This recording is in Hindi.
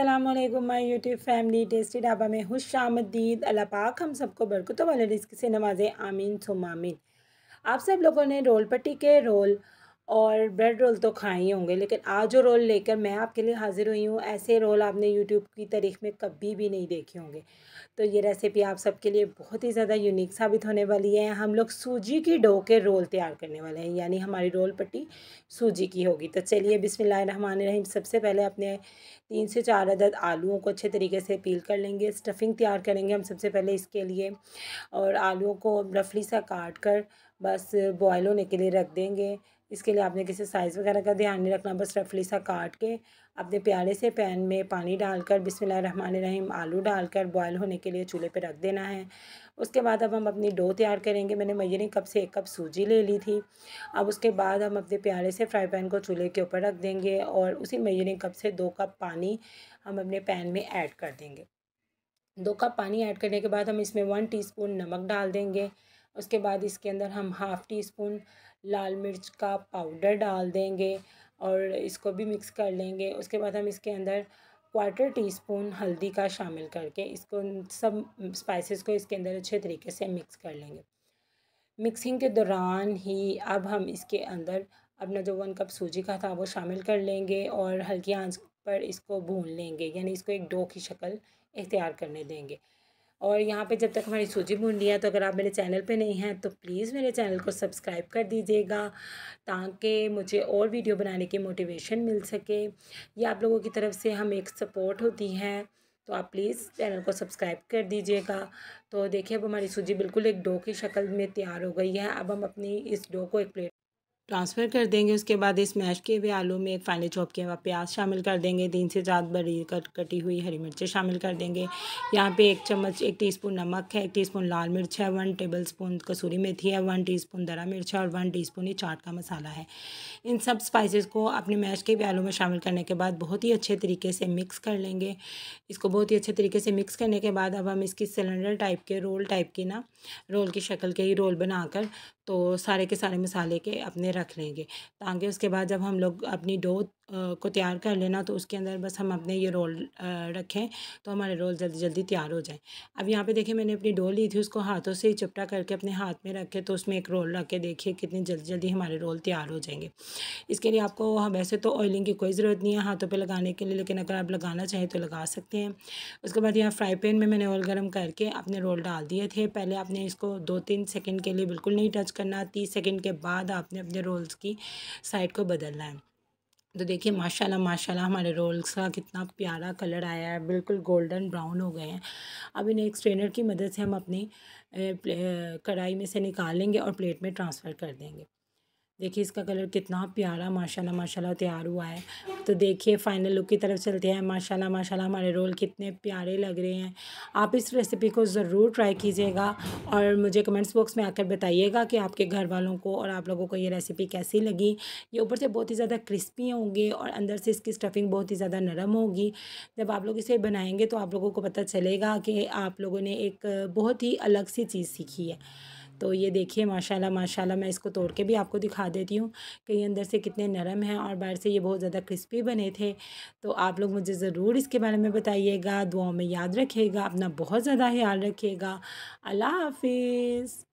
Aslam my YouTube family tasty dhaba में खुश आमदीद अल्लाह पाक हम सबको बरकतों वाले रिस्क से नवाजे आमीन सुमामीन आप सब लोगों ने रोल पट्टी के रोल और ब्रेड रोल तो खाए ही होंगे लेकिन आज जो रोल लेकर मैं आपके लिए हाज़िर हुई हूँ ऐसे रोल आपने यूट्यूब की तारीख में कभी भी नहीं देखे होंगे तो ये रेसिपी आप सबके लिए बहुत ही ज़्यादा यूनिक साबित होने वाली है हम लोग सूजी की डो के रोल तैयार करने वाले हैं यानी हमारी रोल पट्टी सूजी की होगी तो चलिए बिसमीम सबसे पहले अपने तीन से चार अदद आलुओं को अच्छे तरीके से पील कर लेंगे स्टफिंग तैयार करेंगे हम सबसे पहले इसके लिए और आलुओं को रफली सा काट कर बस बॉयल होने के लिए रख देंगे इसके लिए आपने किसी साइज़ वगैरह का ध्यान नहीं रखना बस रफली सा काट के अपने प्यारे से पैन में पानी डालकर रहीम आलू डालकर बॉयल होने के लिए चूल्हे पे रख देना है उसके बाद अब हम अपनी डो तैयार करेंगे मैंने मयरिंग कप से एक कप सूजी ले ली थी अब उसके बाद हम अपने प्यारे से फ्राई पैन को चूल्हे के ऊपर रख देंगे और उसी मयरिंग कप से दो कप पानी हम अपने पैन में ऐड कर देंगे दो कप पानी ऐड करने के बाद हम इसमें वन टी नमक डाल देंगे उसके बाद इसके अंदर हम हाफ़ टी स्पून लाल मिर्च का पाउडर डाल देंगे और इसको भी मिक्स कर लेंगे उसके बाद हम इसके अंदर क्वार्टर टी स्पून हल्दी का शामिल करके इसको सब स्पाइसेस को इसके अंदर अच्छे तरीके से मिक्स कर लेंगे मिक्सिंग के दौरान ही अब हम इसके अंदर अपना जो वन कप सूजी का था वो शामिल कर लेंगे और हल्की आंच पर इसको भून लेंगे यानी इसको एक डो की शक्ल इख्तियार करने देंगे और यहाँ पे जब तक हमारी सूजी भून रही है तो अगर आप मेरे चैनल पे नहीं हैं तो प्लीज़ मेरे चैनल को सब्सक्राइब कर दीजिएगा ताकि मुझे और वीडियो बनाने की मोटिवेशन मिल सके ये आप लोगों की तरफ से हम एक सपोर्ट होती है तो आप प्लीज़ चैनल को सब्सक्राइब कर दीजिएगा तो देखिए अब हमारी सूजी बिल्कुल एक डो की शक्ल में तैयार हो गई है अब हम अपनी इस डो को एक प्लेट ट्रांसफ़र कर देंगे उसके बाद इस मैश किए हुए आलू में एक फाइनली चॉप किया हुआ प्याज शामिल कर देंगे तीन से चार बड़ी कट कटी हुई हरी मिर्चें शामिल कर देंगे यहाँ पे एक चम्मच एक टीस्पून नमक है एक टीस्पून लाल मिर्च है वन टेबल स्पून कसूरी मेथी है वन टीस्पून दरा मिर्च है और वन टी ये चाट का मसाला है इन सब स्पाइसिस को अपने मैश के हुए आलू में शामिल करने के बाद बहुत ही अच्छे तरीके से मिक्स कर लेंगे इसको बहुत ही अच्छे तरीके से मिक्स करने के बाद अब हम इसकी सिलेंडर टाइप के रोल टाइप की ना रोल की शक्ल के ही रोल बनाकर तो सारे के सारे मसाले के अपने रख लेंगे ताकि उसके बाद जब हम लोग अपनी डो को तैयार कर लेना तो उसके अंदर बस हम अपने ये रोल रखें तो हमारे रोल जल्दी जल्दी तैयार हो जाए अब यहाँ पे देखिए मैंने अपनी डो ली थी उसको हाथों से ही चपटा करके अपने हाथ में रखे तो उसमें एक रोल रख के देखिए कितनी जल्दी जल्दी हमारे रोल तैयार हो जाएंगे इसके लिए आपको वैसे तो ऑयलिंग की कोई ज़रूरत नहीं है हाथों पर लगाने के लिए लेकिन अगर आप लगाना चाहें तो लगा सकते हैं उसके बाद यहाँ फ्राई पैन में मैंने ऑयल गर्म करके अपने रोल डाल दिए थे पहले आपने इसको दो तीन सेकेंड के लिए बिल्कुल नहीं टच करना तीस सेकेंड के बाद आपने अपने रोल्स की साइड को बदलना है तो देखिए माशाल्लाह माशाल्लाह हमारे रोल्स का कितना प्यारा कलर आया है बिल्कुल गोल्डन ब्राउन हो गए हैं अब इन्हें एक स्ट्रेनर की मदद से हम अपनी कढ़ाई में से निकालेंगे और प्लेट में ट्रांसफ़र कर देंगे देखिए इसका कलर कितना प्यारा माशाल्लाह माशाल्लाह तैयार हुआ है तो देखिए फाइनल लुक की तरफ चलते हैं माशाल्लाह माशाल्लाह हमारे रोल कितने प्यारे लग रहे हैं आप इस रेसिपी को ज़रूर ट्राई कीजिएगा और मुझे कमेंट्स बॉक्स में आकर बताइएगा कि आपके घर वालों को और आप लोगों को ये रेसिपी कैसी लगी ये ऊपर से बहुत ही ज़्यादा क्रिस्पी होंगे और अंदर से इसकी स्टफिंग बहुत ही ज़्यादा नरम होगी जब आप लोग इसे बनाएंगे तो आप लोगों को पता चलेगा कि आप लोगों ने एक बहुत ही अलग सी चीज़ सीखी है तो ये देखिए माशाल्लाह माशाल्लाह मैं इसको तोड़ के भी आपको दिखा देती हूँ कि ये अंदर से कितने नरम हैं और बाहर से ये बहुत ज़्यादा क्रिस्पी बने थे तो आप लोग मुझे ज़रूर इसके बारे में बताइएगा दुआओं में याद रखिएगा अपना बहुत ज़्यादा ख्याल रखिएगा अल्लाह हाफिज़